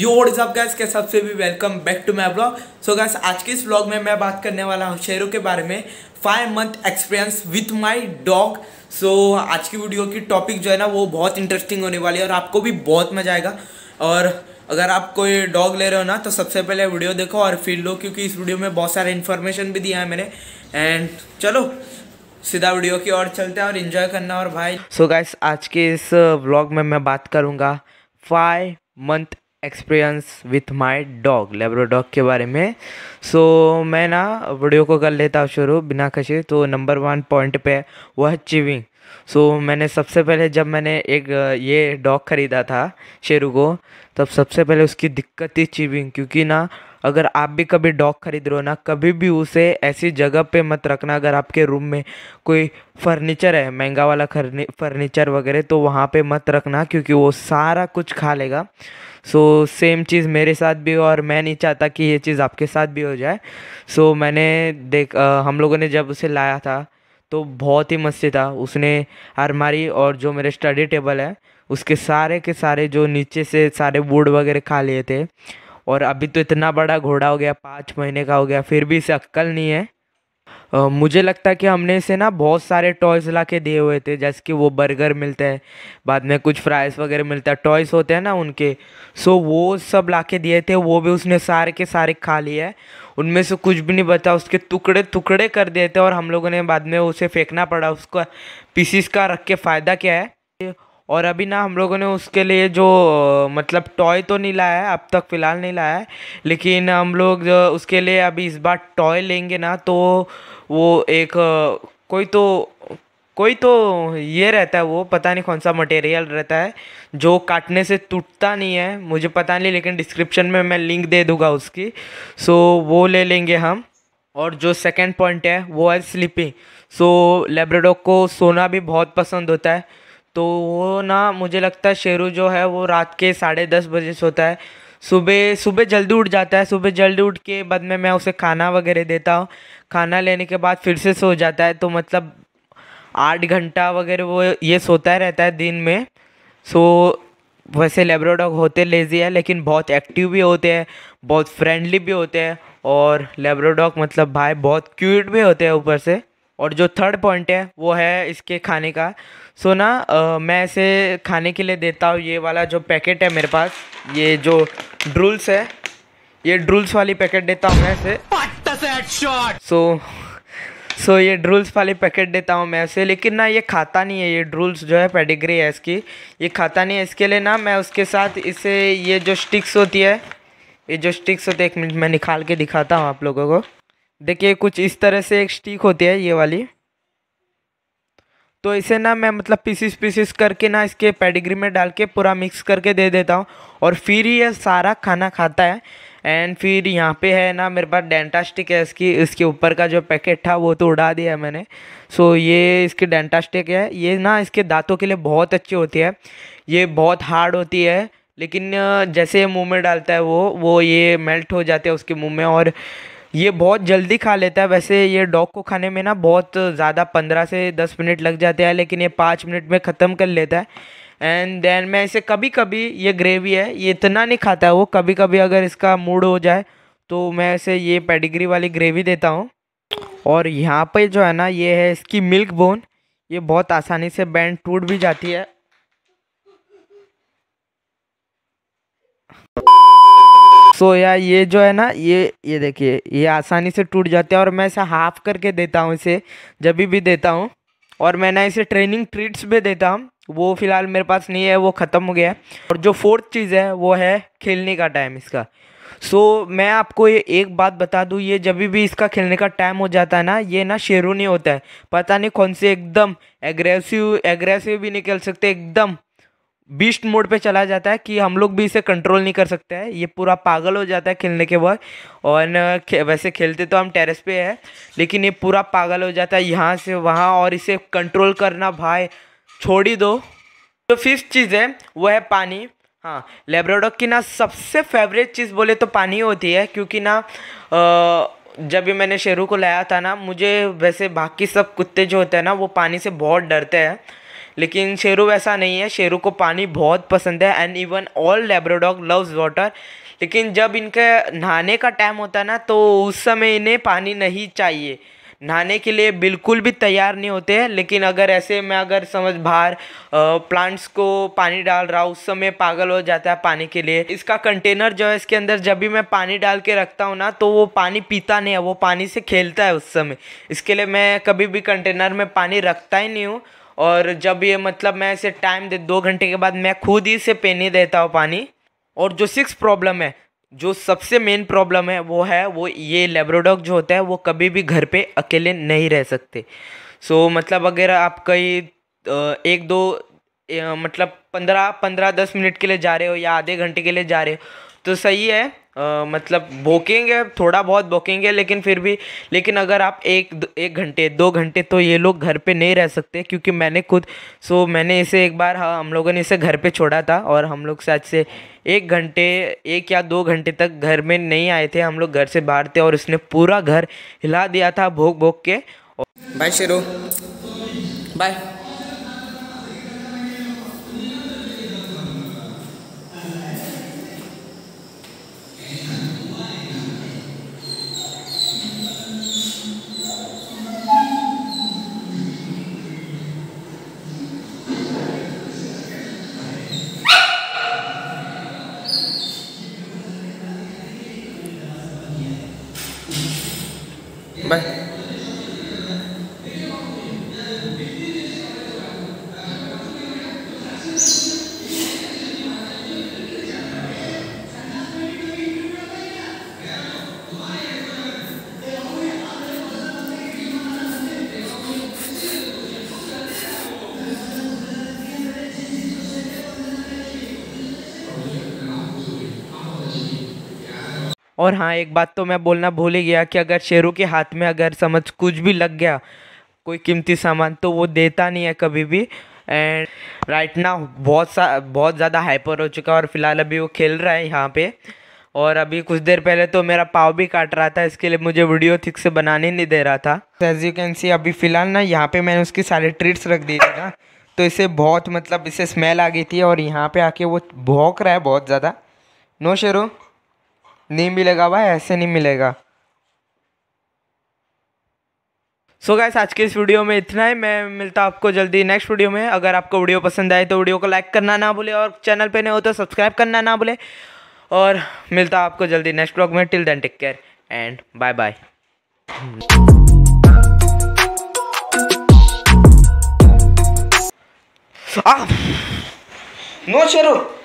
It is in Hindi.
यो व्हाट इज गैस के सबसे भी welcome back to my blog so guys आज के इस ब्लॉग में मैं बात करने वाला हूँ शेयरों के बारे में five month experience with my dog so आज की वीडियो की टॉपिक जो है ना वो बहुत इंटरेस्टिंग होने वाली है और आपको भी बहुत मज़ा आएगा और अगर आप कोई डॉग ले रहे हो ना तो सबसे पहले वीडियो देखो और फिर लो क्योंकि इस वीडियो में बहुत सारे इन्फॉर्मेशन भी दिया है मैंने एंड चलो सीधा वीडियो की ओर चलते हैं और इन्जॉय करना और भाई सो so गैस आज के इस ब्लॉग uh, में मैं बात करूँगा five month experience with my dog labrador के बारे में सो so, मैं ना वीडियो को कर लेता हूँ शुरू बिना कशे तो नंबर वन पॉइंट पे वह चिविंग सो so, मैंने सबसे पहले जब मैंने एक ये डॉग ख़रीदा था शेरू को तब सबसे पहले उसकी दिक्कत थी चीविंग क्योंकि ना अगर आप भी कभी डॉग खरीद रहे हो ना कभी भी उसे ऐसी जगह पे मत रखना अगर आपके रूम में कोई फर्नीचर है महंगा वाला फर्नीचर वगैरह तो वहाँ पे मत रखना क्योंकि वो सारा कुछ खा लेगा सो so, सेम चीज़ मेरे साथ भी और मैं नहीं चाहता कि ये चीज़ आपके साथ भी हो जाए सो so, मैंने देख आ, हम लोगों ने जब उसे लाया था तो बहुत ही मस्ती था उसने अरमारी और जो मेरे स्टडी टेबल है उसके सारे के सारे जो नीचे से सारे बोर्ड वगैरह खा लिए थे और अभी तो इतना बड़ा घोड़ा हो गया पाँच महीने का हो गया फिर भी इसे अक्कल नहीं है मुझे लगता है कि हमने इसे ना बहुत सारे टॉयज़ ला के दिए हुए थे जैसे कि वो बर्गर मिलते हैं बाद में कुछ फ्राइज़ वगैरह मिलता है टॉयज़ होते हैं ना उनके सो वो सब ला के दिए थे वो भी उसने सारे के सारे खा लिए है उनमें से कुछ भी नहीं बचा उसके टुकड़े टुकड़े कर दिए थे और हम लोगों ने बाद में उसे फेंकना पड़ा उसका पीसीस का रख के फ़ायदा क्या है और अभी ना हम लोगों ने उसके लिए जो मतलब टॉय तो नहीं लाया है अब तक फ़िलहाल नहीं लाया है लेकिन हम लोग उसके लिए अभी इस बार टॉय लेंगे ना तो वो एक कोई तो कोई तो ये रहता है वो पता नहीं कौन सा मटेरियल रहता है जो काटने से टूटता नहीं है मुझे पता नहीं लेकिन डिस्क्रिप्शन में मैं लिंक दे दूंगा उसकी सो वो ले लेंगे हम और जो सेकंड पॉइंट है वो है स्लीपिंग सो लेब्रेडो को सोना भी बहुत पसंद होता है तो वो ना मुझे लगता है शेरू जो है वो रात के साढ़े दस बजे सोता है सुबह सुबह जल्दी उठ जाता है सुबह जल्दी उठ के बाद में मैं उसे खाना वगैरह देता हूँ खाना लेने के बाद फिर से सो जाता है तो मतलब आठ घंटा वगैरह वो ये सोता रहता है दिन में सो वैसे लेबराडॉग होते लेज़ी है लेकिन बहुत एक्टिव भी होते हैं बहुत फ्रेंडली भी होते हैं और लेबराडॉग मतलब भाई बहुत क्यूट भी होते हैं ऊपर से और जो थर्ड पॉइंट है वो है इसके खाने का सो so ना आ, मैं इसे खाने के लिए देता हूँ ये वाला जो पैकेट है मेरे पास ये जो ड्रूल्स है ये ड्रूल्स वाली पैकेट देता हूँ मैं इसे सो सो so, ये ड्रूल्स वाली पैकेट देता हूँ मैं इसे लेकिन ना ये खाता नहीं है ये ड्रूल्स जो है पेडिग्री है इसकी ये खाता नहीं है इसके लिए ना मैं उसके साथ इसे ये जो स्टिक्स होती है ये जो स्टिक्स होती है एक मिनट मैं निकाल के दिखाता हूँ आप लोगों को देखिए कुछ इस तरह से एक स्टिक होती है ये वाली तो इसे ना मैं मतलब पीसीस पीसीस करके ना इसके पेडिग्री में डाल के पूरा मिक्स करके दे देता हूँ और फिर ये सारा खाना खाता है एंड फिर यहाँ पे है ना मेरे पास डेंटास्टिक है इसकी इसके ऊपर का जो पैकेट था वो तो उड़ा दिया मैंने सो ये इसकी डेंटास्टिक है ये ना इसके दांतों के लिए बहुत अच्छी होती है ये बहुत हार्ड होती है लेकिन जैसे मुँह में डालता है वो वो ये मेल्ट हो जाते हैं उसके मुँह में और ये बहुत जल्दी खा लेता है वैसे ये डॉग को खाने में ना बहुत ज़्यादा पंद्रह से दस मिनट लग जाते हैं लेकिन ये पाँच मिनट में ख़त्म कर लेता है एंड देन मैं इसे कभी कभी ये ग्रेवी है ये इतना नहीं खाता है वो कभी कभी अगर इसका मूड हो जाए तो मैं इसे ये पेडिग्री वाली ग्रेवी देता हूँ और यहाँ पर जो है ना ये है इसकी मिल्क बोन ये बहुत आसानी से बैंड टूट भी जाती है सो यार ये जो है ना ये ये देखिए ये आसानी से टूट जाते हैं और मैं इसे हाफ करके देता हूँ इसे जब भी देता हूँ और मैं ना इसे ट्रेनिंग ट्रीट्स भी देता हूँ वो फ़िलहाल मेरे पास नहीं है वो ख़त्म हो गया है और जो फोर्थ चीज़ है वो है खेलने का टाइम इसका सो so, मैं आपको ये एक बात बता दूँ ये जब भी इसका खेलने का टाइम हो जाता है ना ये ना शेरू नहीं होता है पता नहीं कौन से एकदम एग्रेसिव एग्रेसिव भी निकल सकते एकदम बीस्ट मोड पे चला जाता है कि हम लोग भी इसे कंट्रोल नहीं कर सकते हैं ये पूरा पागल हो जाता है खेलने के बाद और खे, वैसे खेलते तो हम टेरेस पे हैं लेकिन ये पूरा पागल हो जाता है यहाँ से वहाँ और इसे कंट्रोल करना भाई छोड़ ही दो तो फिफ्थ चीज़ है वो है पानी हाँ लेब्रोडॉग की ना सबसे फेवरेट चीज़ बोले तो पानी होती है क्योंकि ना आ, जब भी मैंने शेरू को लाया था ना मुझे वैसे बाकी सब कुत्ते जो होते हैं ना वो पानी से बहुत डरते हैं लेकिन शेरू वैसा नहीं है शेरू को पानी बहुत पसंद है and even all labrador loves water लेकिन जब इनके नहाने का टाइम होता है ना तो उस समय इन्हें पानी नहीं चाहिए नहाने के लिए बिल्कुल भी तैयार नहीं होते हैं लेकिन अगर ऐसे मैं अगर समझ बाहर प्लांट्स को पानी डाल रहा हूँ उस समय पागल हो जाता है पानी के लिए इसका कंटेनर जो है इसके अंदर जब भी मैं पानी डाल के रखता हूँ ना तो वो पानी पीता नहीं है वो पानी से खेलता है उस समय इसके लिए मैं कभी भी कंटेनर में पानी रखता ही नहीं हूँ और जब ये मतलब मैं इसे टाइम दे दो घंटे के बाद मैं खुद ही इसे पीने देता हूँ पानी और जो सिक्स प्रॉब्लम है जो सबसे मेन प्रॉब्लम है वो है वो ये लेब्रोडॉग जो होता है वो कभी भी घर पे अकेले नहीं रह सकते सो so, मतलब अगर आप कहीं एक दो मतलब पंद्रह पंद्रह दस मिनट के लिए जा रहे हो या आधे घंटे के लिए जा रहे हो तो सही है आ, मतलब भोकेंगे थोड़ा बहुत भोकेंगे लेकिन फिर भी लेकिन अगर आप एक एक घंटे दो घंटे तो ये लोग घर पे नहीं रह सकते क्योंकि मैंने खुद सो मैंने इसे एक बार हाँ हम लोगों ने इसे घर पे छोड़ा था और हम लोग शायद से एक घंटे एक या दो घंटे तक घर में नहीं आए थे हम लोग घर से बाहर थे और उसने पूरा घर हिला दिया था भोग भोग के और... बाय शेरू बाय Bye और हाँ एक बात तो मैं बोलना भूल ही गया कि अगर शेरों के हाथ में अगर समझ कुछ भी लग गया कोई कीमती सामान तो वो देता नहीं है कभी भी एंड राइट ना बहुत सा बहुत ज़्यादा हाइपर हो चुका है और फिलहाल अभी वो खेल रहा है यहाँ पे और अभी कुछ देर पहले तो मेरा पाव भी काट रहा था इसके लिए मुझे वीडियो ठीक से बनाने नहीं दे रहा था एज यू कैन सी अभी फ़िलहाल ना यहाँ पे मैंने उसकी सारी ट्रीट्स रख दी थी ना तो इसे बहुत मतलब इसे स्मेल आ गई थी और यहाँ पे आके वो भौंक रहा है बहुत ज़्यादा नो शेरू नहीं मिलेगा भाई ऐसे नहीं मिलेगा सो so गैस आज के इस वीडियो में इतना ही मैं मिलता आपको जल्दी नेक्स्ट वीडियो में अगर आपको वीडियो पसंद आए तो वीडियो को लाइक करना ना भूले और चैनल पे नहीं हो तो सब्सक्राइब करना ना भूले और मिलता आपको जल्दी नेक्स्ट ब्लॉग में till then take care and bye bye